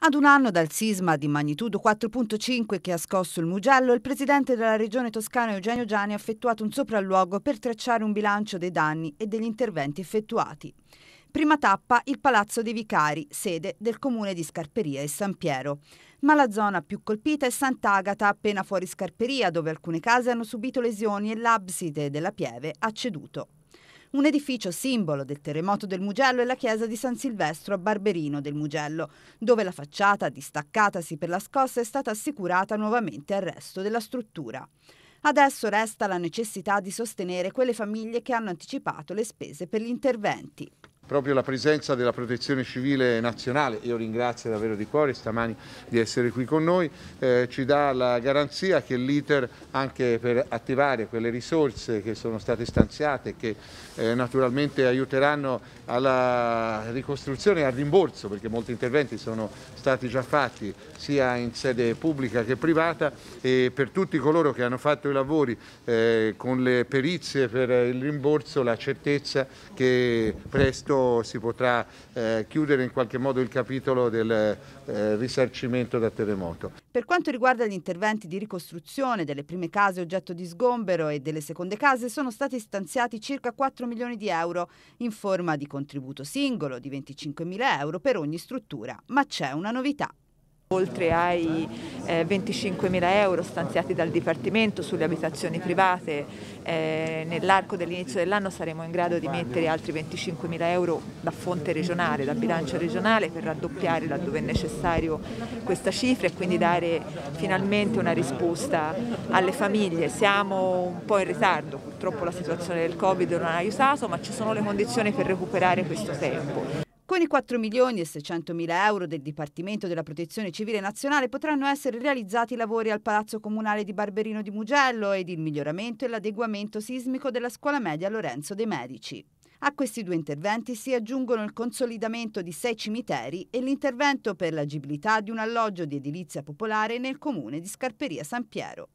Ad un anno dal sisma di magnitudo 4.5 che ha scosso il Mugello, il presidente della regione toscana Eugenio Gianni ha effettuato un sopralluogo per tracciare un bilancio dei danni e degli interventi effettuati. Prima tappa il Palazzo dei Vicari, sede del comune di Scarperia e San Piero. Ma la zona più colpita è Sant'Agata, appena fuori Scarperia, dove alcune case hanno subito lesioni e l'abside della pieve ha ceduto un edificio simbolo del terremoto del Mugello è la chiesa di San Silvestro a Barberino del Mugello, dove la facciata, distaccatasi per la scossa, è stata assicurata nuovamente al resto della struttura. Adesso resta la necessità di sostenere quelle famiglie che hanno anticipato le spese per gli interventi proprio la presenza della Protezione Civile Nazionale, io ringrazio davvero di cuore stamani di essere qui con noi, eh, ci dà la garanzia che l'iter anche per attivare quelle risorse che sono state stanziate, che eh, naturalmente aiuteranno alla ricostruzione e al rimborso, perché molti interventi sono stati già fatti sia in sede pubblica che privata e per tutti coloro che hanno fatto i lavori eh, con le perizie per il rimborso la certezza che presto si potrà eh, chiudere in qualche modo il capitolo del eh, risarcimento da terremoto. Per quanto riguarda gli interventi di ricostruzione delle prime case oggetto di sgombero e delle seconde case, sono stati stanziati circa 4 milioni di euro in forma di contributo singolo di 25 mila euro per ogni struttura, ma c'è una novità. Oltre ai 25 eh, mila euro stanziati dal Dipartimento sulle abitazioni private, eh, nell'arco dell'inizio dell'anno saremo in grado di mettere altri 25 mila euro da fonte regionale, da bilancio regionale, per raddoppiare laddove è necessario questa cifra e quindi dare finalmente una risposta alle famiglie. Siamo un po' in ritardo, purtroppo la situazione del Covid non ha aiutato, ma ci sono le condizioni per recuperare questo tempo. Con i 4 milioni e 600 mila euro del Dipartimento della Protezione Civile Nazionale potranno essere realizzati i lavori al Palazzo Comunale di Barberino di Mugello ed il miglioramento e l'adeguamento sismico della scuola media Lorenzo de' Medici. A questi due interventi si aggiungono il consolidamento di sei cimiteri e l'intervento per l'agibilità di un alloggio di edilizia popolare nel comune di Scarperia San Piero.